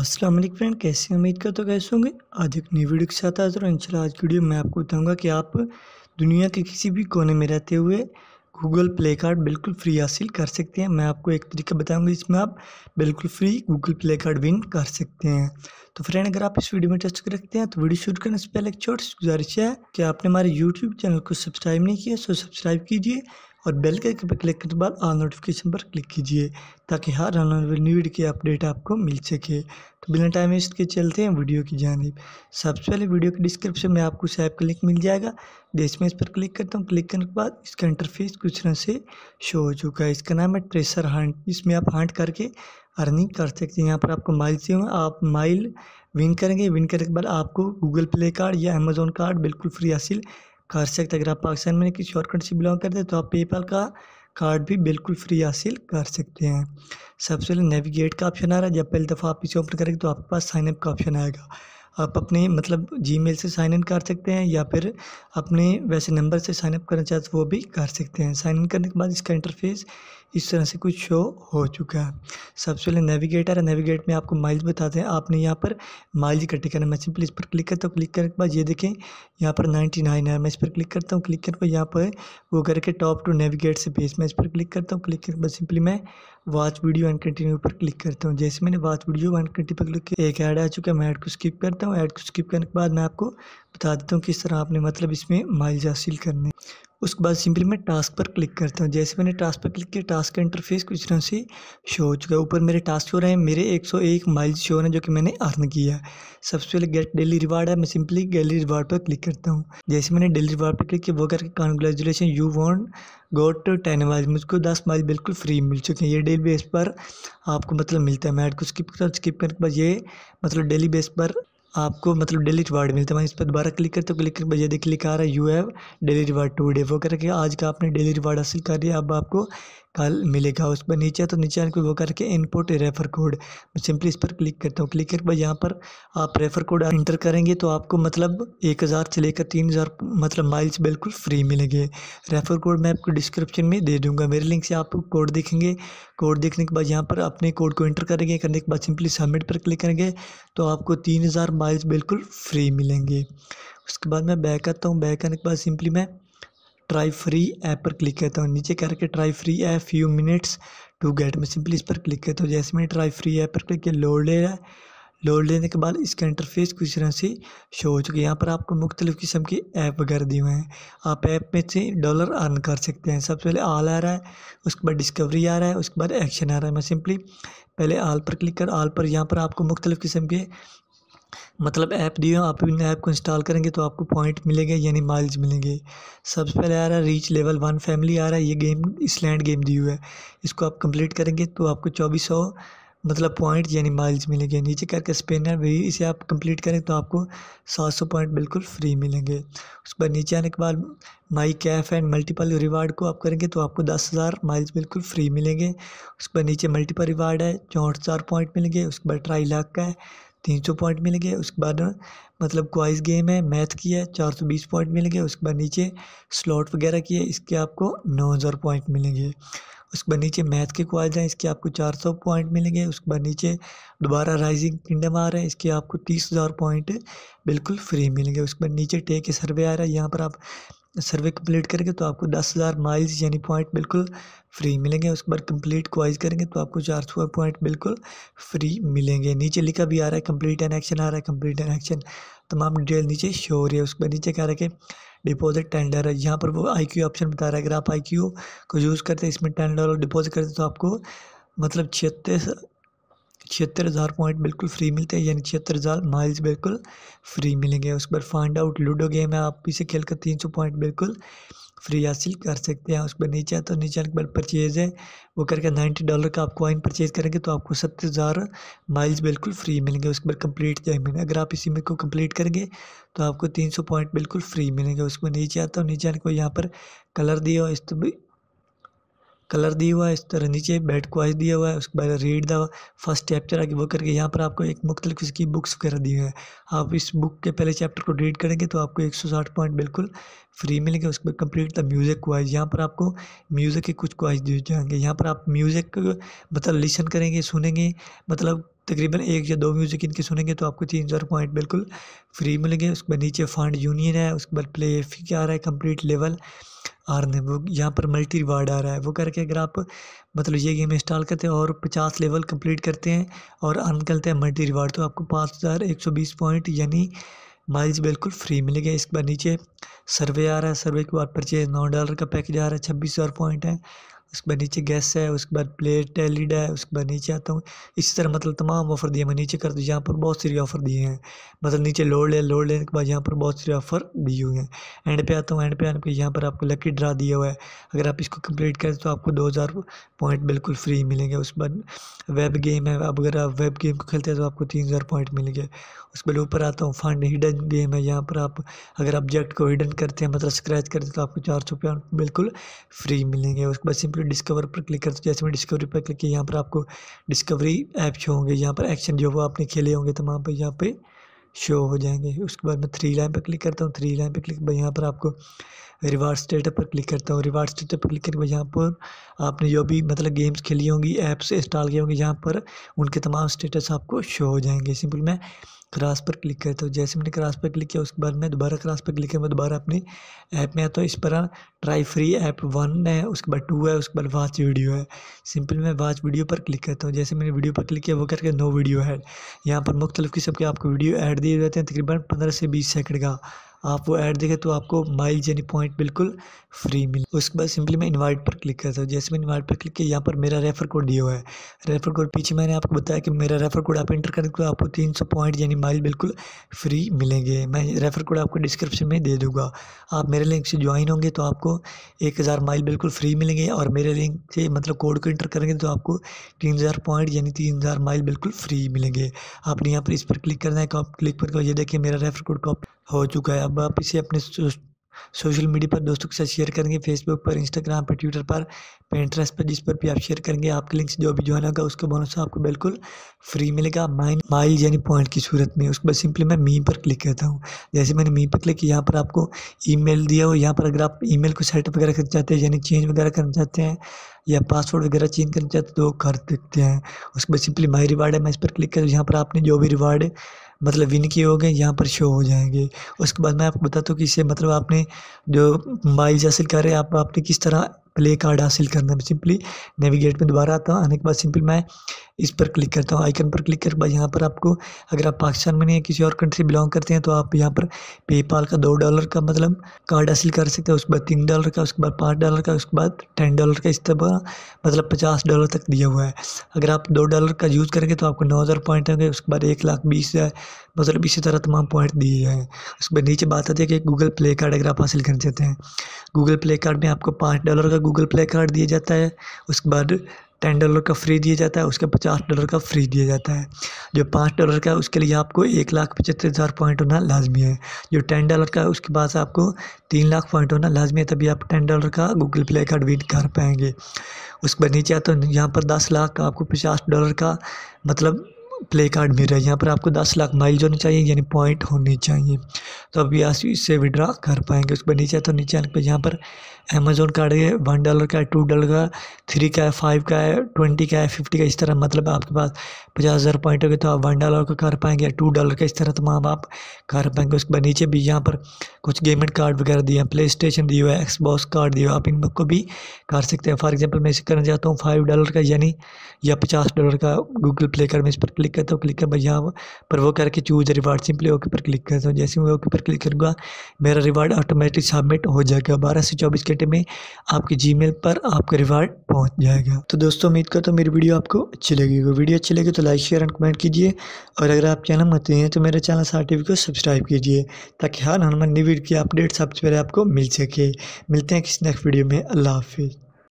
Aslam friend कैसे उम्मीद कर तो कैसे होंगे आज एक नई वीडियो के साथ आज और इंशाल्लाह आज की वीडियो मैं आपको बताऊंगा कि आप दुनिया के किसी भी कोने में रहते हुए गूगल प्ले कार्ड बिल्कुल फ्री हासिल कर सकते हैं मैं आपको एक तरीका बताऊंगा जिसमें आप बिल्कुल free Google play card win कर सकते हैं तो फ्रेंड अगर आप इस वीडियो में टच रखते हैं तो वीडियो शुरू करने से पहले एक छोटी सी गुजारिश है कि आपने हमारे यूट्यूब चैनल को सब्सक्राइब नहीं किया सो तो सब्सक्राइब कीजिए और बेल के पर क्लिक करने के बाद ऑल नोटिफिकेशन पर क्लिक कीजिए ताकि हर आने न्यू वीडियो की अपडेट आपको मिल सके तो बिना टाइम वेस्ट के चलते हैं वीडियो की जानब सबसे पहले वीडियो के डिस्क्रिप्शन में आपको उस ऐप का लिंक मिल जाएगा देश में इस पर क्लिक करता हूँ क्लिक करने के बाद इसका इंटरफेस कुछ तरह से शो हो चुका है इसका नाम है ट्रेसर हंट इसमें आप हंट करके अर्निंग कर सकते हैं यहाँ पर आपको माइल से आप माइल विन करेंगे विन करने के बाद आपको गूगल प्ले कार्ड या अमेजोन कार्ड बिल्कुल फ्री हासिल कर सकते अगर आप पाकिस्तान में किसी और कंट्री से बिलोंग करते हैं तो आप पेपाल का कार्ड भी बिल्कुल फ्री हासिल कर सकते हैं सबसे पहले नेविगेट का ऑप्शन आ रहा है जब पहली दफ़ा आप इसे ओपन करेंगे तो आपके पास साइनअप का ऑप्शन आएगा आप अपने मतलब जीमेल से साइन इन कर सकते हैं या फिर अपने वैसे नंबर से साइनअप करना चाहते तो वो भी कर सकते हैं साइन इन करने के बाद इसका इंटरफेस इस तरह से कुछ शो हो चुका है सबसे पहले नेविगेटर है नेविगेट में आपको माइल्स बताते हैं आपने यहाँ पर माइल्स इकट्ठे करना है मैं सिंपल इस पर क्लिक करता हूँ क्लिक करने के बाद ये देखें यहाँ पर नाइन्टी नाइन है मैं इस पर क्लिक करता हूँ क्लिक करने पर यहाँ पर वो करके टॉप टू नेविगेट से बेस मैं इस पर क्लिक करता हूँ क्लिक करने के बाद सिंपली मैं वॉच वीडियो एंड कंटिन्यू पर क्लिक करता हूँ जैसे मैंने वॉच वीडियो एंड कंटिन्यू पर क्लिक किया एक ऐड आ चुका है मैं ऐड को स्किप करता हूँ ऐड को स्किप करने के बाद मैं आपको बता देता हूँ किस तरह आपने मतलब इसमें माइल हासिल करने उसके बाद सिंपली मैं टास्क पर क्लिक करता हूँ जैसे मैंने टास्क पर क्लिक किया टास्क का इंटरफेस कुछ तरह से शो हो चुका है ऊपर मेरे टास्क हो रहे हैं मेरे 101 माइल्स शो हैं जो कि मैंने अर्न किया सबसे पहले गेट डेली रिवार्ड है मैं सिंपली डेली रिवार्ड पर क्लिक करता हूँ जैसे मैंने डेली रिवार्ड पर क्लिक किया वो करके congratulation you want got ten mile मुझको दस माइल बिल्कुल फ्री मिल चुके हैं ये डेली बेस पर आपको मतलब मिलता है मैं ऐड को स्किप करता हूँ स्किप करने के बाद ये मतलब डेली बेस पर आपको मतलब डेली रिवार्ड मिलता है वहीं इस पर दोबारा क्लिक करते हो क्लिक कर ये देखिए लिखा आ रहा है you have daily reward today वो करके आज का आपने डेली रिवार्ड हासिल कर लिया अब आपको फल मिलेगा उस पर नीचे तो नीचे को वो करके इनपुट रेफर कोड मैं सिंपली इस पर क्लिक करता हूँ क्लिक करके यहाँ पर आप रेफर कोड इंटर करेंगे तो आपको मतलब एक हज़ार से लेकर तीन हज़ार मतलब माइल्स बिल्कुल फ्री मिलेंगे रेफर कोड मैं आपको डिस्क्रिप्शन में दे दूँगा मेरे लिंक से आप कोड देखेंगे कोड देखने के बाद यहाँ पर अपने कोड को इंटर करेंगे करने के बाद सिंपली सबमिट पर क्लिक करेंगे तो आपको तीन हज़ार माइल्स बिल्कुल फ्री मिलेंगे उसके बाद मैं बैक करता हूँ बैक करने के बाद सिंपली मैं ट्राई फ्री ऐप पर क्लिक करता हूँ नीचे करके try free app few minutes to get में सिंपली इस पर क्लिक करता हूँ जैसे मैंने ट्राई फ्री ऐप पर क्लिक किया लोड ले रहा है लोड लेने के बाद इसका इंटरफेस कुछ तरह से शो हो चुके यहाँ पर आपको मुख्तलिफ़ किस्म के ऐप वगैरह दिए हुए हैं आप ऐप में से डॉलर अर्न कर सकते हैं सबसे पहले आल आ रहा है उसके बाद डिस्कवरी आ रहा है उसके बाद एक्शन आ रहा है मैं सिंपली पहले आल पर क्लिक कर आल पर यहाँ पर आपको मुख्तलिफ़ किस्म के मतलब ऐप दिए आप इन ऐप को इंस्टॉल करेंगे तो आपको पॉइंट मिलेंगे यानी माइल्स मिलेंगे सबसे पहले आ रहा है रीच लेवल वन फैमिली आ रहा है ये गेम इसलैंड गेम दी हुआ है इसको आप कंप्लीट करेंगे तो आपको चौबीस सौ मतलब पॉइंट यानी माइल्स मिलेंगे नीचे करके स्पिनर भी इसे आप कंप्लीट करें तो आपको सात सौ पॉइंट बिल्कुल फ्री मिलेंगे उसके बाद नीचे आने के बाद my cafe and multiple reward को आप करेंगे तो आपको दस हज़ार माइल्स बिल्कुल फ्री मिलेंगे उसके बाद नीचे मल्टीपल रिवार्ड है चौंठ हज़ार पॉइंट मिलेंगे उसके बाद ट्राई लाख का है तीन सौ पॉइंट मिल गए उसके बाद मतलब क्वाइज गेम है मैथ की है चार सौ बीस पॉइंट मिल गए उसके बाद नीचे स्लॉट वगैरह की है इसके आपको नौ हज़ार पॉइंट मिलेंगे उसके बाद नीचे मैथ के क्वाइज हैं इसके आपको चार सौ पॉइंट मिलेंगे उसके बाद नीचे दोबारा राइजिंग किंगडम आ रहा है इसके आपको तीस हज़ार पॉइंट बिल्कुल फ्री मिलेंगे उसके बाद नीचे टे के सर्वे आ रहा है यहाँ पर आप सर्वे कंप्लीट करेंगे तो आपको दस हज़ार माइल्स यानी पॉइंट बिल्कुल फ्री मिलेंगे उसके बाद कंप्लीट क्वाइज करेंगे तो आपको चार सौ पॉइंट बिल्कुल फ्री मिलेंगे नीचे लिखा भी आ रहा है कम्प्लीट एन एक्शन आ रहा है कम्प्लीट एन एक्शन तमाम डिटेल नीचे शो हो रही है उस पर नीचे कह रहा है डिपॉजिट टेन डॉलर यहाँ पर वो आई क्यू ऑप्शन बता रहा है अगर आप आई क्यू को यूज़ करते हैं इसमें टेन डॉलर डिपॉजिट करते तो आपको मतलब छिहत्तर छिहत्तर हज़ार पॉइंट बिल्कुल फ्री मिलते हैं यानी छिहत्तर हज़ार माइल्स बिल्कुल फ्री मिलेंगे उस पर फाइंड आउट लूडो गेम है आप इसे खेल कर तीन सौ पॉइंट बिल्कुल फ्री हासिल कर सकते हैं उस पर नीचे तो नीचे आने के बाद परचेज़ है वो करके नाइन्टी डॉलर का आप कॉइन परचेज़ करेंगे तो आपको सत्तर हज़ार माइल्स बिल्कुल फ्री मिलेंगे उसके बाद कंप्लीट टाइमिंग अगर आप इसी में को कंप्लीट करेंगे तो आपको तीन सौ पॉइंट बिल्कुल फ्री मिलेंगे उसमें नीचे आता तो हूँ नीचे आने को यहाँ पर कलर दिया और इस तो कलर दिया हुआ है इस तरह नीचे बैट क्वाइज दिया हुआ है उसके बाद रीड द फर्स्ट चैप्टर आगे वो करके यहाँ पर आपको एक मुख्तल की बुक्स वगैरह दी हुई है आप इस बुक के पहले चैप्टर को रीड करेंगे तो आपको एक सौ साठ पॉइंट बिल्कुल फ्री मिलेंगे उसके बाद कम्प्लीट द म्यूज़िक क्वाइज यहाँ पर आपको म्यूज़िक के कुछ क्वाइज दिए जाएंगे यहाँ पर आप म्यूज़िक मतलब लिसन करेंगे सुनेंगे मतलब तकरीबन एक या दो म्यूज़िक इनके सुनेंगे तो आपको तीन हज़ार पॉइंट बिल्कुल फ्री मिलेंगे उसके बाद नीचे फंड यूनियन है उसके बाद प्ले फी क्या आ रहा है कम्प्लीट लेवल अर्न वो यहाँ पर मल्टी रिवार्ड आ रहा है वो करके अगर आप मतलब ये गेम इंस्टॉल करते हैं और पचास लेवल कंप्लीट करते हैं और अर्न करते हैं मल्टी रिवार्ड तो आपको पाँच हज़ार एक सौ बीस पॉइंट यानी माइल्स बिल्कुल फ्री मिलेगा इसके बाद नीचे सर्वे आ रहा है सर्वे के बाद परचेज नौ डॉलर का पैकेज आ रहा है छब्बीस हज़ार पॉइंट है उसके बाद नीचे गैस है उसके बाद प्लेट है लीड है उसके बाद नीचे आता हूँ इसी तरह मतलब तमाम ऑफ़र दिए मैं नीचे कर दूँ यहाँ पर बहुत सारी ऑफ़र दिए हैं मतलब नीचे लोड ले लोड लेने के बाद यहाँ पर बहुत सारी ऑफ़र दिए हुए हैं एंड पे आता हूँ एंड पे आने पर यहाँ पर आपको लकी ड्रा दिया हुआ है अगर आप इसको कम्प्लीट करें तो आपको दो हज़ार पॉइंट बिल्कुल फ्री मिलेंगे उसके बाद वेब गेम है अब अगर आप वेब गेम को खेलते हैं तो आपको तीन हज़ार पॉइंट मिलेंगे उस बिल ऊपर आता हूँ फंड हिडन गेम है यहाँ पर आप अगर ऑब्जेक्ट को हिडन करते हैं मतलब स्क्रैच करते हैं तो आपको चार सौ बिल्कुल फ्री मिलेंगे उसके बाद सिंपली डिस्कवर पर क्लिक करते जैसे मैं डिस्कवरी पर क्लिक किया यहाँ पर आपको डिस्कवरी ऐप शो होंगे यहाँ पर एक्शन जो वो आपने खेले होंगे तमाम पर यहाँ पे शो हो जाएंगे उसके बाद मैं थ्री लाइन पर क्लिक करता हूँ थ्री लाइन पर क्लिक यहाँ पर आपको रिवार्ड स्टेटस पर क्लिक करता हूँ रिवार्ड स्टेट पर क्लिक करके यहाँ पर आपने जो भी मतलब गेम्स खेली होंगी ऐप्स इंस्टॉल किए होंगे यहाँ पर उनके तमाम स्टेटस आपको शो हो जाएंगे सिंपल मैं क्रास पर क्लिक किया तो जैसे मैंने क्रास पर क्लिक किया उसके बाद मैं दोबारा क्रास पर क्लिक किया मैं दोबारा अपने ऐप में आता हूँ इस पर ट्राई फ्री ऐप वन है उसके बाद टू है उसके बाद वाच वीडियो है सिंपल मैं वाच वीडियो पर क्लिक करता हूँ जैसे मैंने वीडियो पर क्लिक किया वो करके नो वीडियो ऐड यहाँ पर मुख्तलिफ किस्म के आपको वीडियो ऐड दिए जाते हैं तकरीबन पंद्रह से बीस सेकेंड का आप वो ऐड देखें तो आपको माइल यानी पॉइंट बिल्कुल फ्री मिले उसके बाद सिंपली मैं इनवाइट पर क्लिक करता हूँ जैसे मैं इनवाइट पर क्लिक किया यहाँ पर मेरा रेफर कोड दिया हुआ है रेफर कोड पीछे मैंने आपको बताया कि मेरा रेफर कोड आप इंटर करें तो आपको तीन सौ पॉइंट यानी माइल बिल्कुल फ्री मिलेंगे मैं रेफर कोड आपको डिस्क्रिप्शन में दे दूँगा आप मेरे लिंक से ज्वाइन होंगे तो आपको एक हज़ार माइल बिल्कुल फ्री मिलेंगे और मेरे लिंक से मतलब कोड को इंटर करेंगे तो आपको तीन हज़ार पॉइंट यानी तीन हज़ार माइल बिल्कुल फ्री मिलेंगे आपने यहाँ पर इस पर क्लिक करना है क्लिक पर ये देखिए मेरा रेफर कोड कॉप हो चुका है अब अब आप इसे अपने सोशल मीडिया पर दोस्तों के साथ शेयर करेंगे फेसबुक पर इंस्टाग्राम पर ट्विटर पर पेंट्रेस पर जिस पर भी आप शेयर करेंगे आपके लिंक से जो भी ज्वाइन होगा उसका बोनस आपको बिल्कुल फ्री मिलेगा माइन माइल यानी पॉइंट की सूरत में उसके बाद सिंपली मैं मी पर क्लिक करता हूँ जैसे मैंने मी पर क्लिक यहाँ पर आपको ई दिया हो यहाँ पर अगर आप ई को सेटअप वगैरह करना चाहते हैं यानी चेंज वगैरह करना चाहते हैं या पासवर्ड वगैरह चेंज करना चाहते हैं तो कर सकते हैं उसके बाद सिंपली माई रिवार्ड है मैं इस पर क्लिक कर यहाँ पर आपने जो भी रिवार्ड मतलब विन किए हो गए यहाँ पर शो हो जाएंगे उसके बाद मैं आपको बताता हूँ कि इससे मतलब आपने जो माइल्स हासिल करे आप आपने किस तरह प्ले कार्ड हासिल करना है सिंपली नेविगेट में दोबारा आता हूँ आने के बाद सिंपल मैं इस पर क्लिक करता हूँ आइकन पर क्लिक करके बाद यहाँ पर आपको अगर आप पाकिस्तान में नहीं किसी और कंट्री बिलोंग करते हैं तो आप यहाँ पर पेपाल का दो डॉलर का मतलब कार्ड हासिल कर सकते हैं उसके बाद तीन डॉलर का उसके बाद पाँच डॉलर का उसके बाद टेन डॉलर का इस तरह मतलब पचास डॉलर तक दिया हुआ है अगर आप दो डॉलर का यूज़ करेंगे तो आपको नौ हज़ार पॉइंट होंगे उसके बाद एक लाख बीस हज़ार मतलब इसी तरह तमाम पॉइंट दिए हैं उसके बाद नीचे बात आती है कि गूगल प्ले कार्ड अगर आप हासिल करना चाहते हैं गूगल प्ले कार्ड में आपको पाँच डॉलर का गूगल प्ले कार्ड दिया जाता है उसके बाद टेन डॉलर का फ्री दिया जाता है उसके पचास डॉलर का फ्री दिया जाता है जो पाँच डॉलर का है उसके लिए आपको एक लाख पचहत्तर हज़ार पॉइंट होना लाजमी है जो टेन डॉलर का है उसके बाद आपको तीन लाख पॉइंट होना लाजमी है तभी आप टेन डॉलर का गूगल प्ले कार्ड विन कर पाएंगे उसके बाद नीचे आते है यहाँ पर दस लाख का आपको पचास डॉलर का मतलब प्ले कार्ड मिल रहा है यहाँ पर आपको दस लाख माइल होने चाहिए यानी पॉइंट होने चाहिए तो अभी आसी इससे विड्रा कर पाएंगे उस पर नीचे तो नीचे आने पर यहाँ पर अमेजोन कार्ड है वन डॉलर का है टू डॉलर का थ्री का है फाइव का है ट्वेंटी का है फिफ्टी का इस तरह मतलब आपके पास पचास हज़ार पॉइंट हो गए तो आप वन डॉलर का कर पाएंगे या टू डॉलर का इस तरह तमाम आप कर पाएंगे उसके बाद नीचे भी यहाँ पर कुछ गेमिंग कार्ड वगैरह दिए हैं प्ले स्टेशन दिए हुए हैं एक्सबॉक्स कार्ड दिए आप इन को भी कर सकते हैं फॉर एग्जाम्पल मैं इसे करना चाहता हूँ फाइव डॉलर का यानी या पचास डॉलर का गूगल प्ले कर मैं इस पर क्लिक करता हूँ क्लिक कर यहाँ पर वो करके चूज रिवार्ड सिंपली ओके पर क्लिक करता हूँ जैसे मैं ओके पर क्लिक करूँगा मेरा रिवार्ड ऑटोमेटिक सबमिट हो जाएगा बारह से चौबीस घंटे में आपके जी पर आपका रिवार्ड पहुँच जाएगा तो दोस्तों उम्मीद करता तो हूँ मेरी वीडियो आपको अच्छी लगेगी वीडियो अच्छी लगी तो लाइक शेयर एंड कमेंट कीजिए और अगर आप चैनल मत हैं तो मेरे चैनल सार टी को सब्सक्राइब कीजिए ताकि हर हनुमान न्यू वीडियो की अपडेट सबसे पहले आपको मिल सके मिलते हैं किसी नेक्स्ट वीडियो में अल्लाह हाफिज़